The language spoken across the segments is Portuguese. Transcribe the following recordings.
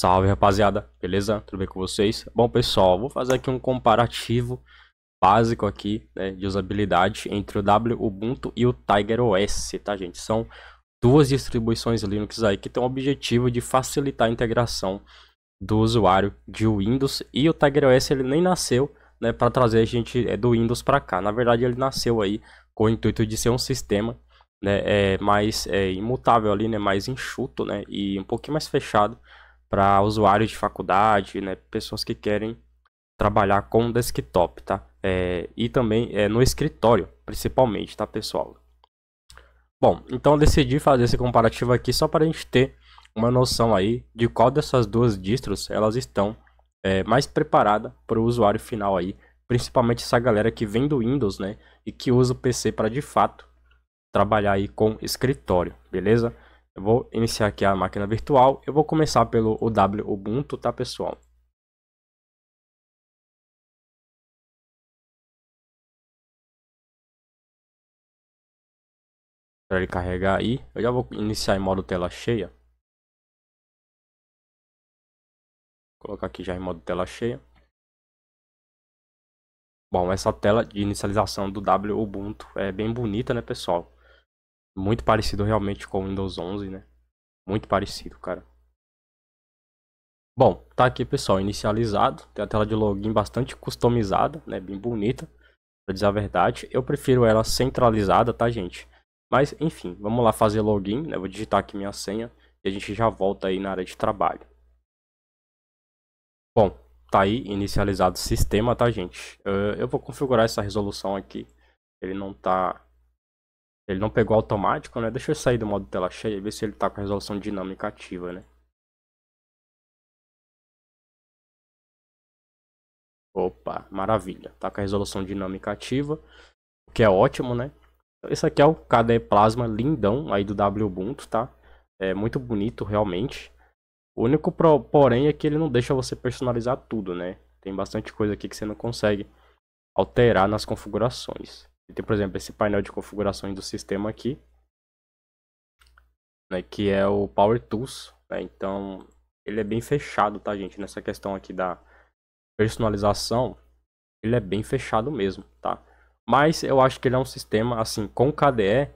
Salve rapaziada, beleza? Tudo bem com vocês? Bom pessoal, vou fazer aqui um comparativo básico aqui né, de usabilidade entre o W Ubuntu e o Tiger OS, tá gente? São duas distribuições Linux aí que têm o objetivo de facilitar a integração do usuário de Windows e o Tiger OS ele nem nasceu né, para trazer a gente é, do Windows para cá. Na verdade ele nasceu aí com o intuito de ser um sistema né, é, mais é, imutável ali, né, mais enxuto né, e um pouquinho mais fechado para usuários de faculdade, né, pessoas que querem trabalhar com desktop, tá? É, e também é, no escritório, principalmente, tá, pessoal? Bom, então eu decidi fazer esse comparativo aqui só para a gente ter uma noção aí de qual dessas duas distros elas estão é, mais preparada para o usuário final aí, principalmente essa galera que vem do Windows, né, e que usa o PC para de fato trabalhar aí com escritório, beleza? Eu vou iniciar aqui a máquina virtual. Eu vou começar pelo W Ubuntu, tá pessoal? Para ele carregar aí. Eu já vou iniciar em modo tela cheia. Vou colocar aqui já em modo tela cheia. Bom, essa tela de inicialização do W Ubuntu é bem bonita, né pessoal? Muito parecido realmente com o Windows 11, né? Muito parecido, cara. Bom, tá aqui pessoal, inicializado. Tem a tela de login bastante customizada, né? Bem bonita, pra dizer a verdade. Eu prefiro ela centralizada, tá gente? Mas enfim, vamos lá fazer login, né? Vou digitar aqui minha senha e a gente já volta aí na área de trabalho. Bom, tá aí inicializado o sistema, tá gente? Ah, eu vou configurar essa resolução aqui. Ele não tá ele não pegou automático, né? Deixa eu sair do modo tela cheia e ver se ele tá com a resolução dinâmica ativa, né? Opa, maravilha. Tá com a resolução dinâmica ativa, o que é ótimo, né? Então, esse aqui é o KDE Plasma lindão aí do Wubuntu, tá? É muito bonito realmente. O único pro, porém é que ele não deixa você personalizar tudo, né? Tem bastante coisa aqui que você não consegue alterar nas configurações tem, por exemplo, esse painel de configurações do sistema aqui, né, que é o Power Tools, né, então ele é bem fechado, tá gente, nessa questão aqui da personalização, ele é bem fechado mesmo, tá? Mas eu acho que ele é um sistema, assim, com KDE,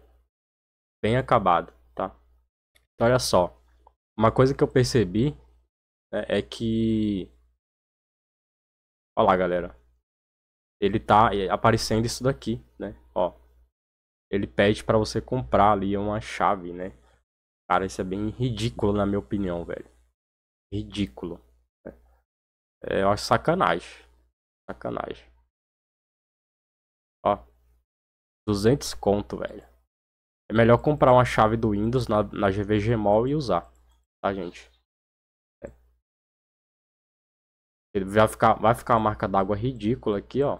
bem acabado, tá? Então, olha só, uma coisa que eu percebi né, é que... Olha lá, galera, ele tá é, aparecendo isso daqui, né? Ó. Ele pede para você comprar ali é uma chave, né? Cara, isso é bem ridículo na minha opinião, velho. Ridículo. Né? É, uma sacanagem. Sacanagem. Ó. 200 conto, velho. É melhor comprar uma chave do Windows na, na Mall e usar. Tá, gente? É. Ele vai ficar, vai ficar uma marca d'água ridícula aqui, ó.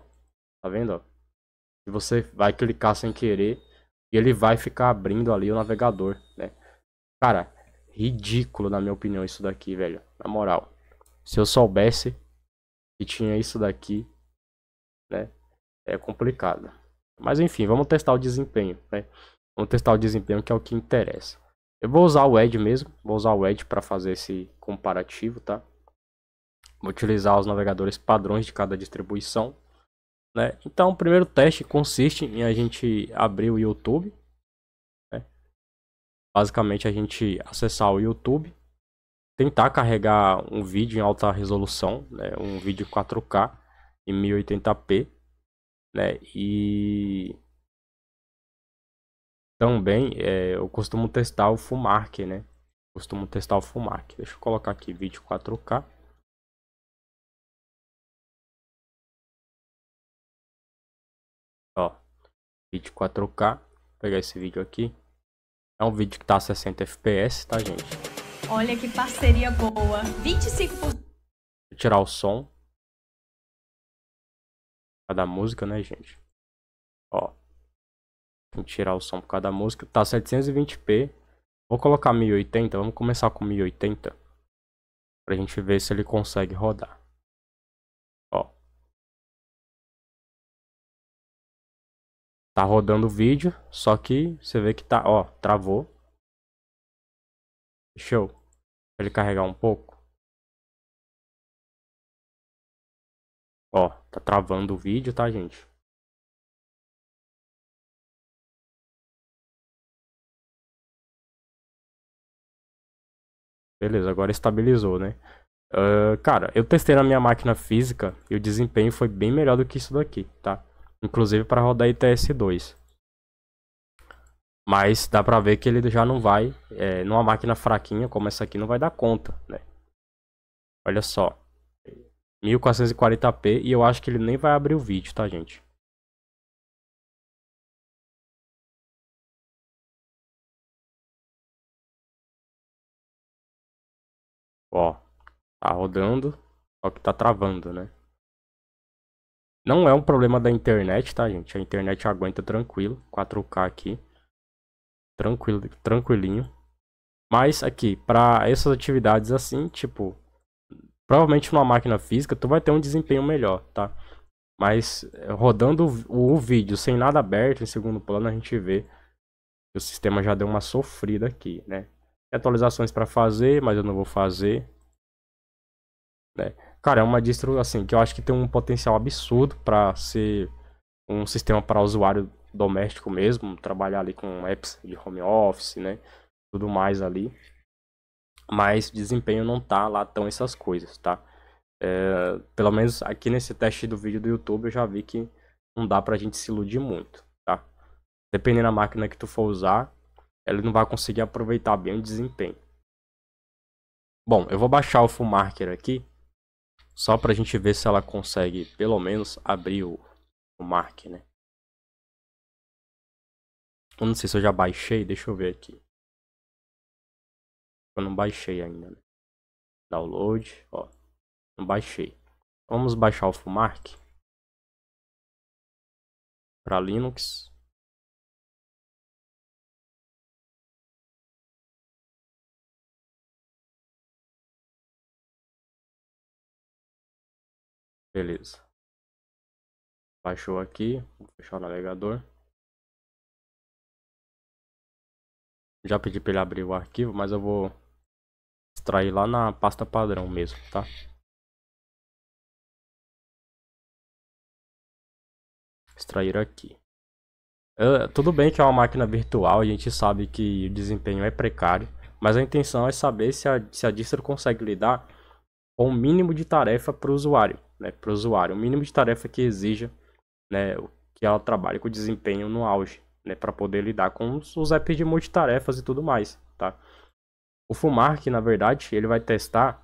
Tá vendo? Ó? E você vai clicar sem querer e ele vai ficar abrindo ali o navegador, né? Cara, ridículo na minha opinião isso daqui, velho. Na moral. Se eu soubesse que tinha isso daqui, né? É complicado. Mas enfim, vamos testar o desempenho, né? Vamos testar o desempenho que é o que interessa. Eu vou usar o Edge mesmo, vou usar o Edge para fazer esse comparativo, tá? Vou utilizar os navegadores padrões de cada distribuição. Né? Então, o primeiro teste consiste em a gente abrir o YouTube. Né? Basicamente, a gente acessar o YouTube, tentar carregar um vídeo em alta resolução, né? um vídeo 4K em 1080p, né? E também é, eu costumo testar o Fullmark, né? Costumo testar o Fumark. Deixa eu colocar aqui vídeo 4K. vídeo 4K. Vou pegar esse vídeo aqui. É um vídeo que tá a 60 FPS, tá, gente? Olha que parceria boa. 25%. Vou tirar o som. Por causa da música, né, gente? Ó. Vou tirar o som por causa da música. Tá 720p. Vou colocar 1080. Vamos começar com 1080. Pra gente ver se ele consegue rodar. Tá rodando o vídeo, só que você vê que tá, ó, travou. Show, ele carregar um pouco. Ó, tá travando o vídeo, tá, gente? Beleza, agora estabilizou, né? Uh, cara, eu testei na minha máquina física e o desempenho foi bem melhor do que isso daqui, tá? Inclusive para rodar ITS2. Mas dá pra ver que ele já não vai, é, numa máquina fraquinha como essa aqui, não vai dar conta, né? Olha só. 1440p e eu acho que ele nem vai abrir o vídeo, tá, gente? Ó, tá rodando, só que tá travando, né? Não é um problema da internet, tá, gente? A internet aguenta tranquilo. 4K aqui. Tranquilo, tranquilinho. Mas aqui, para essas atividades assim, tipo... Provavelmente numa máquina física, tu vai ter um desempenho melhor, tá? Mas eh, rodando o, o vídeo sem nada aberto, em segundo plano, a gente vê que o sistema já deu uma sofrida aqui, né? Tem atualizações para fazer, mas eu não vou fazer. Né? Cara, é uma distro assim que eu acho que tem um potencial absurdo para ser um sistema para usuário doméstico mesmo, trabalhar ali com apps de home office, né? Tudo mais ali. Mas desempenho não tá lá tão essas coisas, tá? É, pelo menos aqui nesse teste do vídeo do YouTube eu já vi que não dá pra gente se iludir muito, tá? Dependendo da máquina que tu for usar, ele não vai conseguir aproveitar bem o desempenho. Bom, eu vou baixar o full marker aqui só pra gente ver se ela consegue, pelo menos, abrir o, o Mark, né? Eu não sei se eu já baixei, deixa eu ver aqui. Eu não baixei ainda, né? Download, ó. Não baixei. Vamos baixar o Fumark. Para Linux. Beleza. Baixou aqui, vou fechar o navegador. Já pedi para ele abrir o arquivo, mas eu vou extrair lá na pasta padrão mesmo, tá? Extrair aqui. Uh, tudo bem que é uma máquina virtual, a gente sabe que o desempenho é precário, mas a intenção é saber se a, se a distro consegue lidar com o mínimo de tarefa para o usuário, né, para o usuário, o mínimo de tarefa que exija, né, que ela trabalhe com desempenho no auge, né, para poder lidar com os, os apps de multitarefas e tudo mais, tá? O Fumark, na verdade, ele vai testar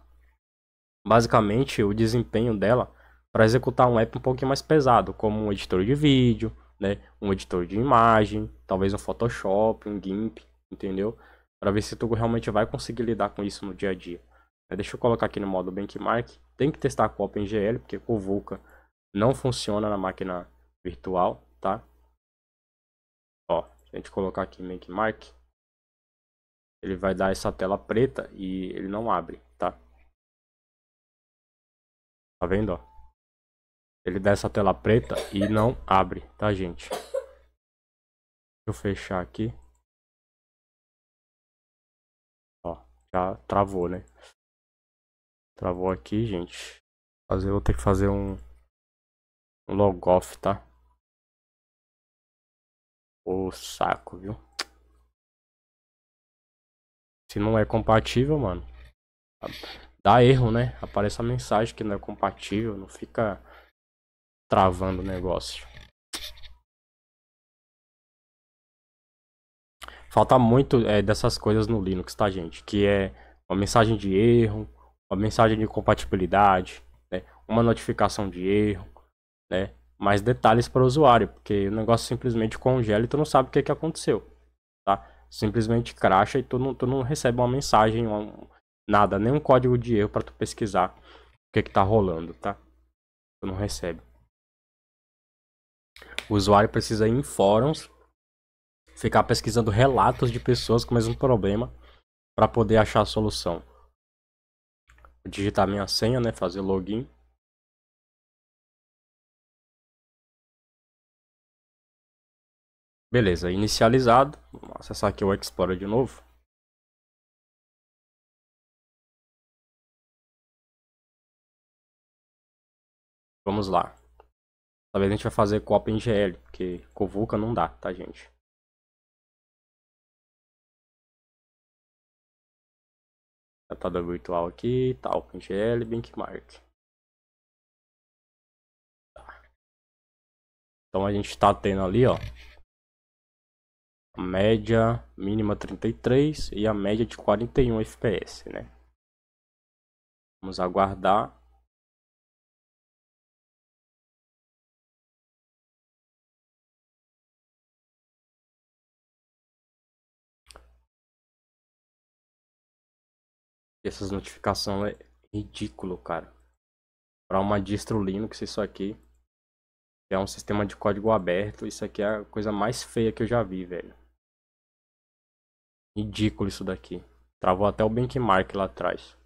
basicamente o desempenho dela para executar um app um pouquinho mais pesado, como um editor de vídeo, né, um editor de imagem, talvez um Photoshop, um GIMP, entendeu? Para ver se tu realmente vai conseguir lidar com isso no dia a dia. É, deixa eu colocar aqui no modo benchmark. Tem que testar com OpenGL, porque com Vulkan não funciona na máquina virtual, tá? Ó, a gente colocar aqui benchmark, ele vai dar essa tela preta e ele não abre, tá? Tá vendo, ó? Ele dá essa tela preta e não abre, tá, gente? Deixa eu fechar aqui. Ó, já travou, né? Travou aqui, gente. Fazer, vou ter que fazer um, um log off, tá? O saco, viu? Se não é compatível, mano. Dá erro, né? Aparece a mensagem que não é compatível, não fica travando o negócio. Falta muito é, dessas coisas no Linux, tá, gente? Que é uma mensagem de erro, uma mensagem de compatibilidade, né? uma notificação de erro, né? mais detalhes para o usuário, porque o negócio simplesmente congela e tu não sabe o que, que aconteceu. Tá? Simplesmente cracha e tu não, tu não recebe uma mensagem, uma, nada, nenhum código de erro para tu pesquisar o que, que tá rolando, tá? Tu não recebe. O usuário precisa ir em fóruns, ficar pesquisando relatos de pessoas com o mesmo problema para poder achar a solução digitar minha senha, né? Fazer login. Beleza, inicializado. Vamos acessar aqui o Explorer de novo. Vamos lá. Talvez a gente vai fazer CopyNGL, porque Covuca não dá, tá gente? Entrada virtual aqui, tá, OpenGL, benchmark. Tá. Então a gente está tendo ali, ó, a média mínima 33 e a média de 41 FPS, né? Vamos aguardar essas notificações é ridículo, cara. Para uma distro Linux, isso aqui é um sistema de código aberto. Isso aqui é a coisa mais feia que eu já vi, velho. Ridículo isso daqui. Travou até o benchmark lá atrás.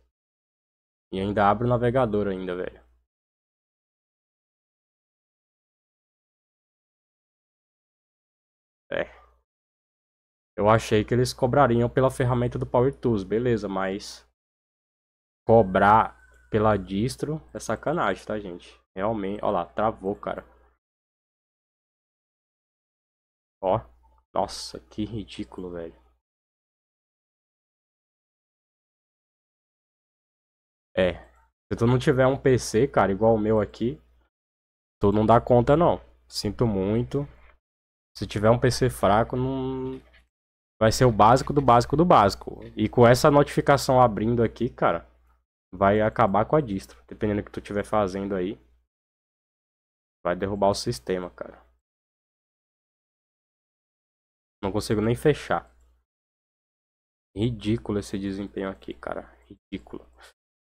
E ainda abre o navegador ainda, velho. É. Eu achei que eles cobrariam pela ferramenta do Power Tools, beleza, mas cobrar pela distro é sacanagem, tá, gente? Realmente, Olha lá, travou, cara. Ó, nossa, que ridículo, velho. É, se tu não tiver um PC, cara, igual o meu aqui, tu não dá conta, não. Sinto muito. Se tiver um PC fraco, não... Vai ser o básico do básico do básico. E com essa notificação abrindo aqui, cara vai acabar com a distro. Dependendo do que tu estiver fazendo aí. Vai derrubar o sistema, cara. Não consigo nem fechar. Ridículo esse desempenho aqui, cara. Ridículo.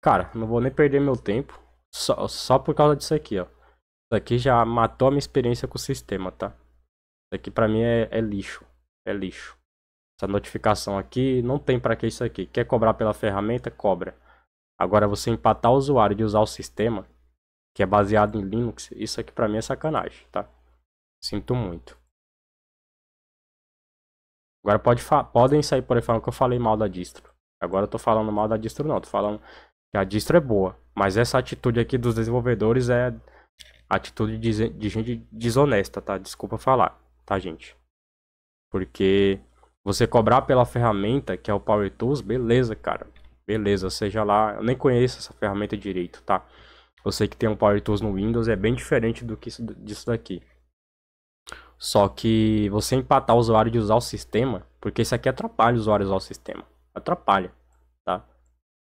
Cara, não vou nem perder meu tempo. Só, só por causa disso aqui, ó. Isso aqui já matou a minha experiência com o sistema, tá? Isso aqui pra mim é, é lixo. É lixo. Essa notificação aqui, não tem pra que isso aqui. Quer cobrar pela ferramenta? Cobra. Agora, você empatar o usuário de usar o sistema, que é baseado em Linux, isso aqui pra mim é sacanagem, tá? Sinto muito. Agora pode podem sair por aí falando que eu falei mal da distro. Agora eu tô falando mal da distro não, tô falando que a distro é boa. Mas essa atitude aqui dos desenvolvedores é atitude de, de gente desonesta, tá? Desculpa falar, tá gente? Porque você cobrar pela ferramenta, que é o Power Tools, beleza, cara. Beleza, seja lá. Eu nem conheço essa ferramenta direito, tá? Eu sei que tem um Power Tools no Windows, é bem diferente do que isso, disso daqui. Só que você empatar o usuário de usar o sistema, porque isso aqui atrapalha o usuário usar o sistema. Atrapalha, tá?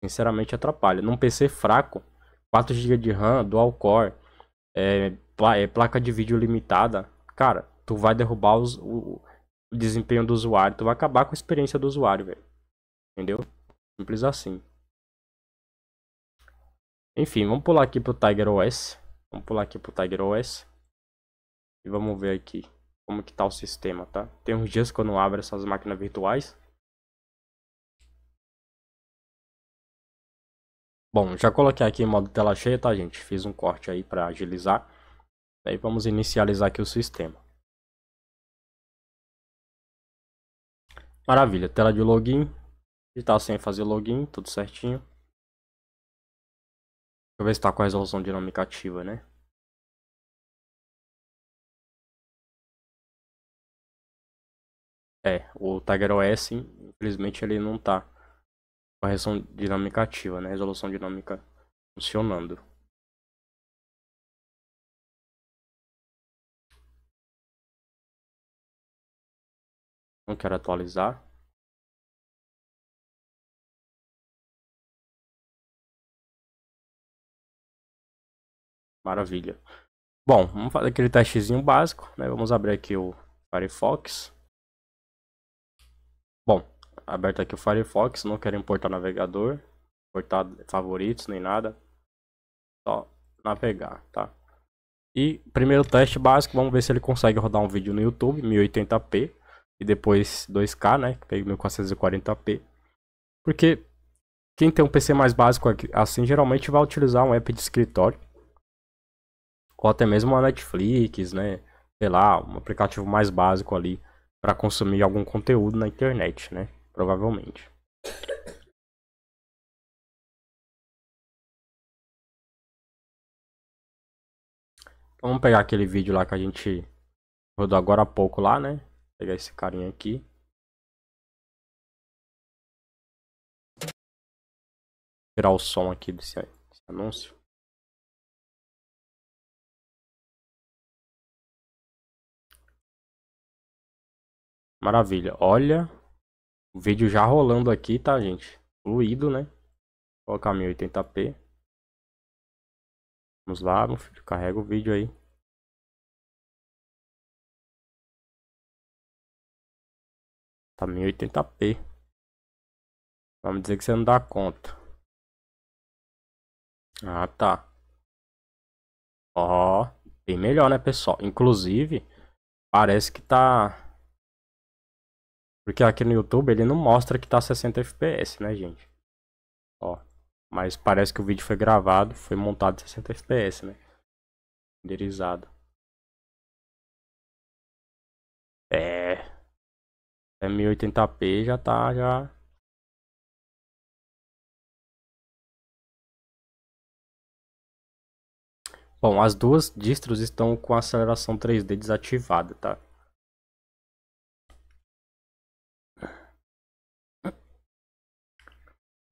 Sinceramente atrapalha. Num PC fraco, 4 GB de RAM, dual core, é, é, placa de vídeo limitada, cara, tu vai derrubar os, o, o desempenho do usuário, tu vai acabar com a experiência do usuário, velho. Entendeu? Simples assim. Enfim, vamos pular aqui pro Tiger OS. Vamos pular aqui pro Tiger OS. E vamos ver aqui como que tá o sistema, tá? Tem uns dias que eu não abro essas máquinas virtuais. Bom, já coloquei aqui em modo tela cheia, tá gente? Fiz um corte aí para agilizar. Daí vamos inicializar aqui o sistema. Maravilha, tela de login, Digitar sem fazer login, tudo certinho. Deixa eu ver se está com a resolução dinâmica ativa, né? É, o Tiger OS, infelizmente, ele não está com a resolução dinâmica ativa, né? Resolução dinâmica funcionando. Não quero atualizar. Maravilha. Bom, vamos fazer aquele testezinho básico, né? Vamos abrir aqui o Firefox. Bom, aberto aqui o Firefox, não quero importar navegador, importar favoritos nem nada. Só navegar, tá? E primeiro teste básico, vamos ver se ele consegue rodar um vídeo no YouTube, 1080p e depois 2K, né? Que pega 1440p. Porque quem tem um PC mais básico assim geralmente vai utilizar um app de escritório ou até mesmo uma Netflix, né? Sei lá, um aplicativo mais básico ali para consumir algum conteúdo na internet, né? Provavelmente. vamos pegar aquele vídeo lá que a gente rodou agora há pouco lá, né? Vou pegar esse carinha aqui. Tirar o som aqui desse, desse anúncio. Maravilha. Olha, o vídeo já rolando aqui, tá, gente? fluído né? Vou colocar 1080p. Vamos lá, meu filho. Carrega o vídeo aí. Tá 1080p. Vamos dizer que você não dá conta. Ah, tá. Ó, bem melhor, né, pessoal? Inclusive, parece que tá porque aqui no YouTube ele não mostra que tá 60 FPS, né, gente? Ó. Mas parece que o vídeo foi gravado, foi montado 60 FPS, né? Renderizado. É. É 1080p já tá, já. Bom, as duas distros estão com a aceleração 3D desativada, tá?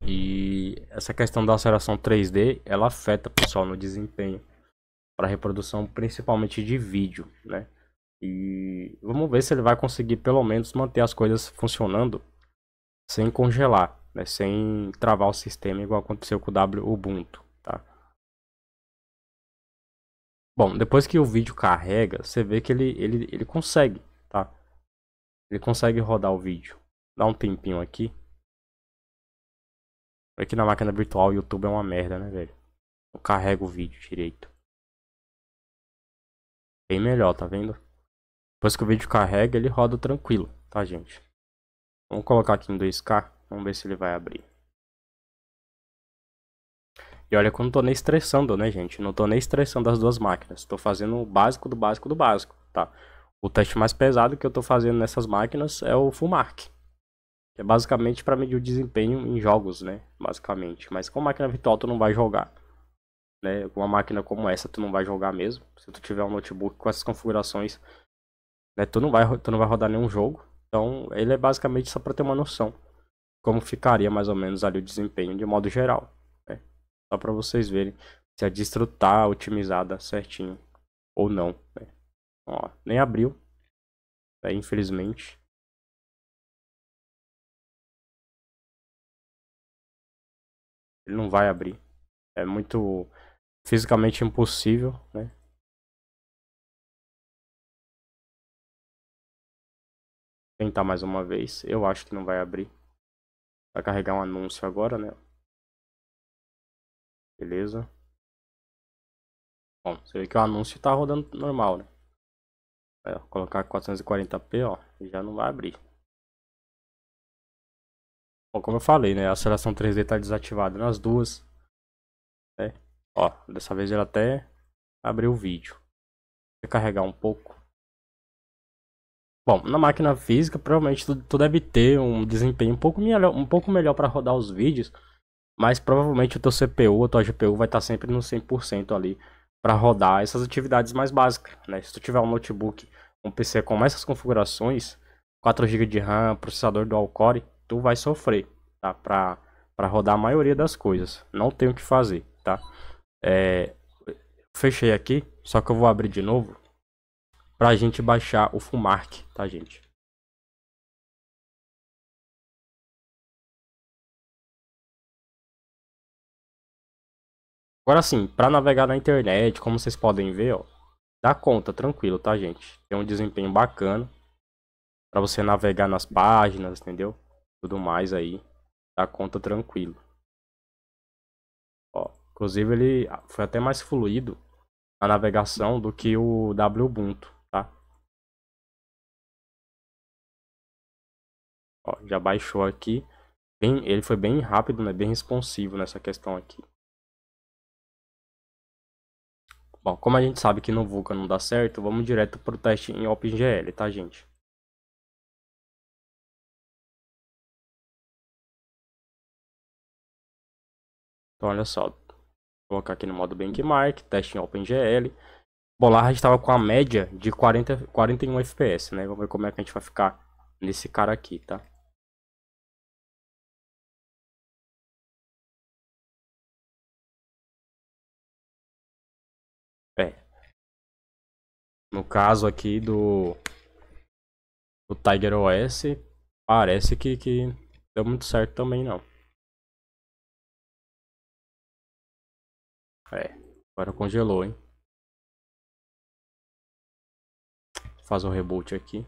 E essa questão da aceleração 3D, ela afeta, pessoal, no desempenho para reprodução principalmente de vídeo, né? E vamos ver se ele vai conseguir pelo menos manter as coisas funcionando sem congelar, né? sem travar o sistema igual aconteceu com o W Ubuntu, tá? Bom, depois que o vídeo carrega, você vê que ele, ele, ele consegue, tá? Ele consegue rodar o vídeo. Dá um tempinho aqui. Aqui na máquina virtual, o YouTube é uma merda, né, velho? Não carrega o vídeo direito. Bem melhor, tá vendo? Depois que o vídeo carrega, ele roda tranquilo, tá, gente? Vamos colocar aqui em 2K. Vamos ver se ele vai abrir. E olha que eu não tô nem estressando, né, gente? Não tô nem estressando as duas máquinas. Tô fazendo o básico do básico do básico, tá? O teste mais pesado que eu tô fazendo nessas máquinas é o Full Mark. Que é basicamente para medir o desempenho em jogos, né? Basicamente. Mas com a máquina virtual tu não vai jogar. Né? Com uma máquina como essa tu não vai jogar mesmo. Se tu tiver um notebook com essas configurações, né? tu, não vai, tu não vai rodar nenhum jogo. Então ele é basicamente só para ter uma noção. Como ficaria mais ou menos ali o desempenho de modo geral. Né? Só para vocês verem se a distro tá otimizada certinho ou não. Né? Ó, nem abriu, né? infelizmente. ele não vai abrir. É muito fisicamente impossível, né? Tentar mais uma vez. Eu acho que não vai abrir. Vai carregar um anúncio agora, né? Beleza. Bom, você vê que o anúncio está rodando normal, né? colocar 440p, ó, já não vai abrir. Bom, como eu falei, né? A aceleração 3D está desativada nas duas. Né? Ó, dessa vez ele até abriu o vídeo. Vou carregar um pouco. Bom, na máquina física, provavelmente tu, tu deve ter um desempenho um pouco melhor, um pouco melhor para rodar os vídeos. Mas provavelmente o teu CPU, a tua GPU vai estar tá sempre no 100% ali para rodar essas atividades mais básicas, né? Se tu tiver um notebook, um PC com essas configurações, 4 GB de RAM, processador dual core, tu vai sofrer, tá? Pra, pra rodar a maioria das coisas. Não tem o que fazer, tá? É, fechei aqui, só que eu vou abrir de novo pra gente baixar o Fumark, tá, gente? Agora sim, para navegar na internet, como vocês podem ver, ó, dá conta, tranquilo, tá, gente? Tem um desempenho bacana para você navegar nas páginas, entendeu? tudo mais aí, dá conta tranquilo. Ó, inclusive ele ah, foi até mais fluido na navegação do que o Wubuntu, tá? Ó, já baixou aqui. Bem, ele foi bem rápido, né? Bem responsivo nessa questão aqui. Bom, como a gente sabe que no Vulkan não dá certo, vamos direto pro teste em OpenGL, tá, gente? Então olha só, vou colocar aqui no modo benchmark, teste em OpenGL. Bom, lá a gente estava com a média de 40, 41 FPS, né? Vamos ver como é que a gente vai ficar nesse cara aqui, tá? É. No caso aqui do, do Tiger OS, parece que, que deu muito certo também não. É, agora congelou, hein? Faz um reboot aqui.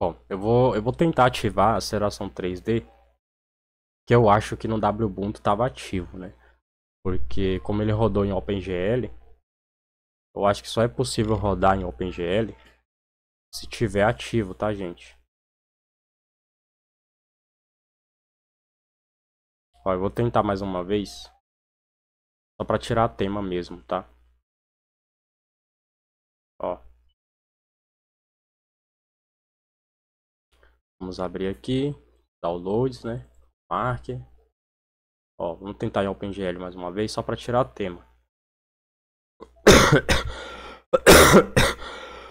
Bom, eu vou, eu vou tentar ativar a aceleração 3D, que eu acho que no Wbuntu estava ativo, né? Porque como ele rodou em OpenGL, eu acho que só é possível rodar em OpenGL se tiver ativo, tá, gente? Ó, eu vou tentar mais uma vez. Só pra tirar tema mesmo, tá? Ó. Vamos abrir aqui. Downloads, né? Marker. Ó, vamos tentar em OpenGL mais uma vez, só pra tirar tema.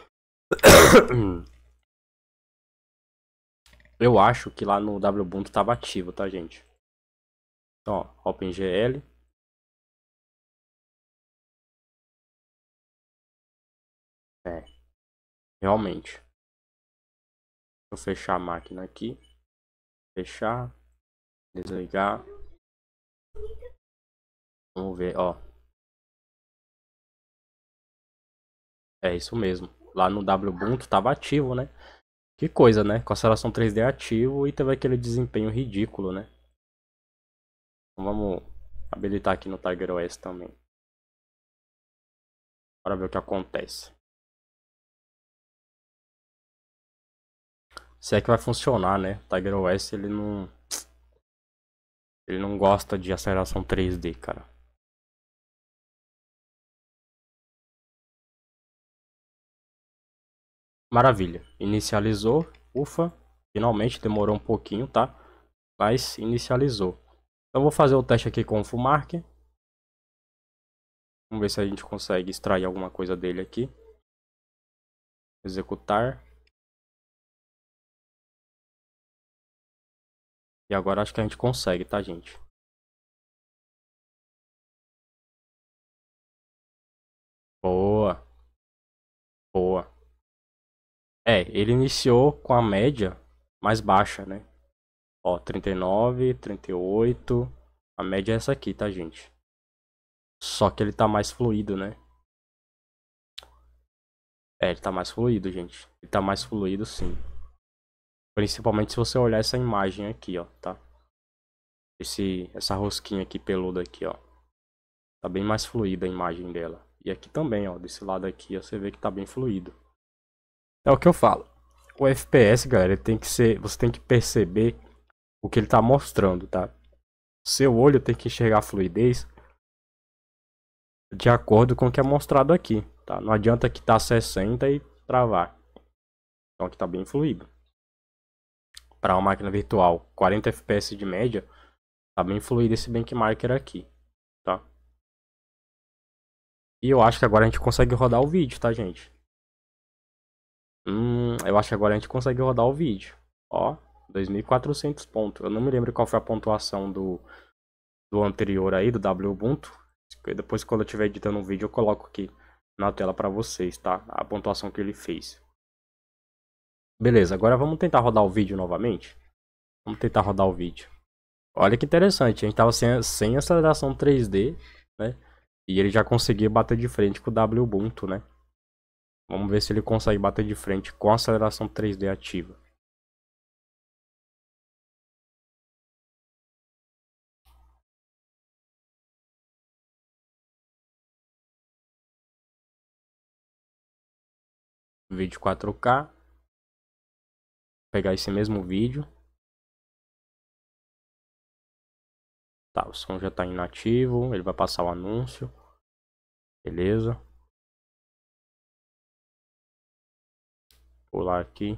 Eu acho que lá no Wubuntu estava ativo, tá, gente? Então, ó, OpenGL. É, realmente. Deixa eu fechar a máquina aqui. Fechar. Desligar. Vamos ver, ó. É isso mesmo. Lá no Wubuntu estava ativo, né? Que coisa, né? Constelação 3D ativo e teve aquele desempenho ridículo, né? Vamos habilitar aqui no Tiger OS também. Para ver o que acontece. Se é que vai funcionar, né? Tiger OS ele não. Ele não gosta de aceleração 3D, cara. Maravilha. Inicializou. Ufa. Finalmente demorou um pouquinho, tá? Mas inicializou. Então vou fazer o teste aqui com o Fumark. Vamos ver se a gente consegue extrair alguma coisa dele aqui. Executar. E agora acho que a gente consegue, tá, gente? Boa. Boa. É, ele iniciou com a média mais baixa, né? Ó, 39, 38. A média é essa aqui, tá, gente? Só que ele tá mais fluido, né? É, ele tá mais fluido, gente. Ele tá mais fluido, sim. Principalmente se você olhar essa imagem aqui, ó, tá? Esse, essa rosquinha aqui peluda aqui, ó. Tá bem mais fluida a imagem dela. E aqui também, ó, desse lado aqui, ó, você vê que tá bem fluido. É o que eu falo. O FPS, galera, tem que ser, você tem que perceber o que ele está mostrando, tá? Seu olho tem que enxergar a fluidez de acordo com o que é mostrado aqui, tá? Não adianta que tá 60 e travar. Então aqui tá bem fluido. Para uma máquina virtual, 40 FPS de média, tá bem fluido esse benchmarker aqui, tá? E eu acho que agora a gente consegue rodar o vídeo, tá, gente? Hum, eu acho que agora a gente consegue rodar o vídeo. Ó, 2.400 pontos. Eu não me lembro qual foi a pontuação do, do anterior aí, do W Ubuntu. Depois, quando eu estiver editando um vídeo, eu coloco aqui na tela para vocês, tá? A pontuação que ele fez. Beleza, agora vamos tentar rodar o vídeo novamente. Vamos tentar rodar o vídeo. Olha que interessante, a gente estava sem, sem aceleração 3D, né? E ele já conseguia bater de frente com o W Ubuntu, né? Vamos ver se ele consegue bater de frente com a aceleração 3D ativa. vídeo 4K. pegar esse mesmo vídeo. Tá, o som já está inativo, ele vai passar o anúncio. Beleza. Pular aqui.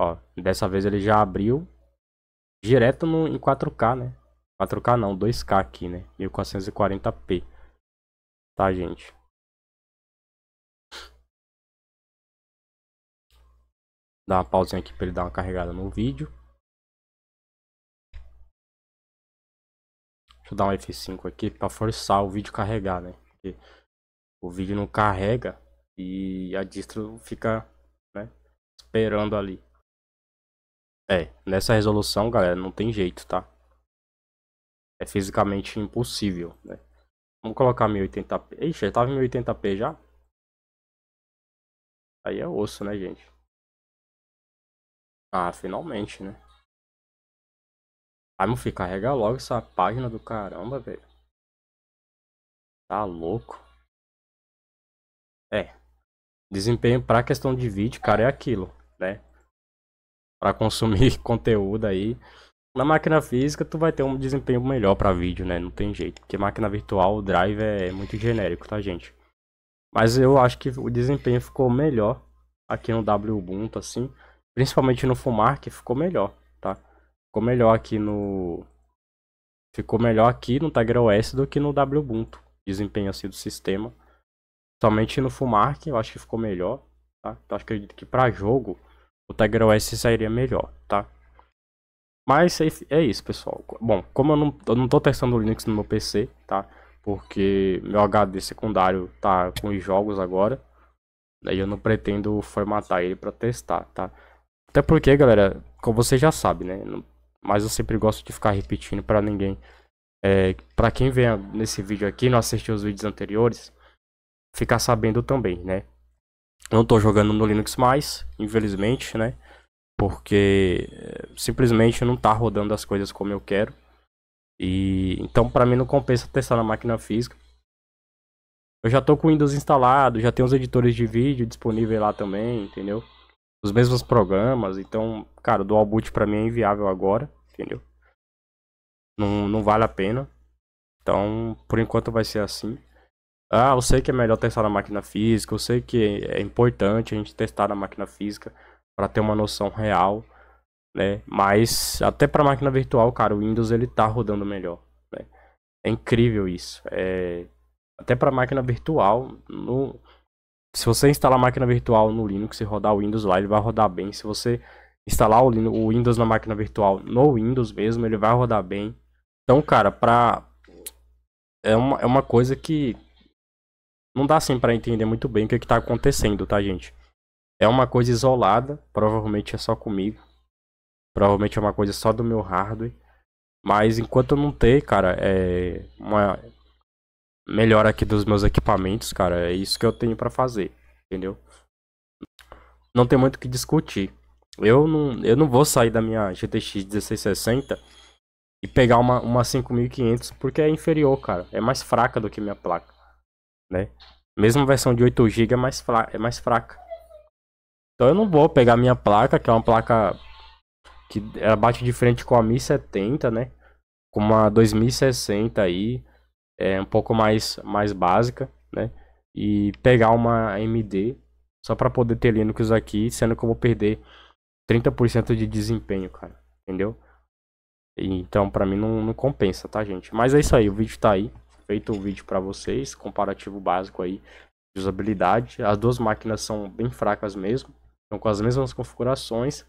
Ó, dessa vez ele já abriu direto no, em 4K, né? 4K não, 2K aqui, né? 1440p. Tá, gente? dar uma pausinha aqui para ele dar uma carregada no vídeo. Deixa eu dar um F5 aqui para forçar o vídeo carregar, né? Porque o vídeo não carrega e a distro fica né, esperando ali. É, nessa resolução, galera, não tem jeito, tá? É fisicamente impossível, né? Vamos colocar 1080p. Ixi, já tava em 1080p já? Aí é osso, né, gente? Ah, finalmente, né? Ai, meu filho, carrega logo essa página do caramba, velho. Tá louco. É. Desempenho pra questão de vídeo, cara, é aquilo, né? Pra consumir conteúdo aí. Na máquina física, tu vai ter um desempenho melhor pra vídeo, né? Não tem jeito. Porque máquina virtual, o drive é muito genérico, tá, gente? Mas eu acho que o desempenho ficou melhor aqui no Wubuntu, assim. Principalmente no fumar, ficou melhor, tá? Ficou melhor aqui no... Ficou melhor aqui no TigerOS do que no Ubuntu. Desempenho assim do sistema. Somente no fumar, eu acho que ficou melhor, tá? Então acredito que para jogo o TigerOS sairia melhor, tá? Mas é, é isso, pessoal. Bom, como eu não, eu não tô testando o Linux no meu PC, tá? Porque meu HD secundário tá com os jogos agora. Daí eu não pretendo formatar ele para testar, tá? Até porque, galera, como você já sabe, né? Mas eu sempre gosto de ficar repetindo para ninguém. É, para quem vem nesse vídeo aqui, não assistiu os vídeos anteriores, ficar sabendo também, né? Não tô jogando no Linux mais, infelizmente, né? Porque é, simplesmente não tá rodando as coisas como eu quero. E então para mim não compensa testar na máquina física. Eu já tô com o Windows instalado, já tem os editores de vídeo disponível lá também, entendeu? os mesmos programas. Então, cara, o dual boot pra mim é inviável agora, entendeu? Não, não vale a pena. Então, por enquanto vai ser assim. Ah, eu sei que é melhor testar na máquina física, eu sei que é importante a gente testar na máquina física para ter uma noção real, né? Mas até para máquina virtual, cara, o Windows ele tá rodando melhor, né? É incrível isso. É... Até para máquina virtual, no se você instalar a máquina virtual no Linux e rodar o Windows lá, ele vai rodar bem. Se você instalar o, Linux, o Windows na máquina virtual no Windows mesmo, ele vai rodar bem. Então, cara, pra... é, uma, é uma coisa que não dá assim para entender muito bem o que, está acontecendo, tá, gente? É uma coisa isolada, provavelmente é só comigo. Provavelmente é uma coisa só do meu hardware. Mas enquanto eu não ter, cara, é uma melhor aqui dos meus equipamentos, cara. É isso que eu tenho para fazer, entendeu? Não tem muito o que discutir. Eu não, eu não vou sair da minha GTX 1660 e pegar uma, uma 5500 porque é inferior, cara. É mais fraca do que minha placa, né? Mesmo versão de 8GB é mais, fraca, é mais fraca. Então eu não vou pegar minha placa, que é uma placa que ela bate de frente com a 1070, né? Com uma 2060 aí é, um pouco mais, mais básica, né? E pegar uma AMD só para poder ter Linux aqui, sendo que eu vou perder 30% de desempenho, cara. Entendeu? Então, para mim não, não compensa, tá, gente? Mas é isso aí, o vídeo tá aí. Feito o vídeo para vocês, comparativo básico aí de usabilidade. As duas máquinas são bem fracas mesmo, estão com as mesmas configurações.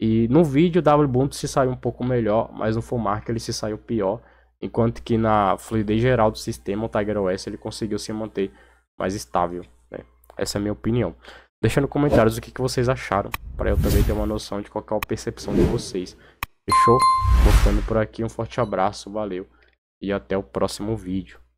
E no vídeo, o Ubuntu se saiu um pouco melhor, mas no Fullmark ele se saiu pior enquanto que na fluidez geral do sistema o Tiger OS ele conseguiu se manter mais estável. Né? Essa é a minha opinião. Deixa nos comentários o que, que vocês acharam, para eu também ter uma noção de qual é a percepção de vocês. Fechou? Vou ficando por aqui, um forte abraço, valeu e até o próximo vídeo.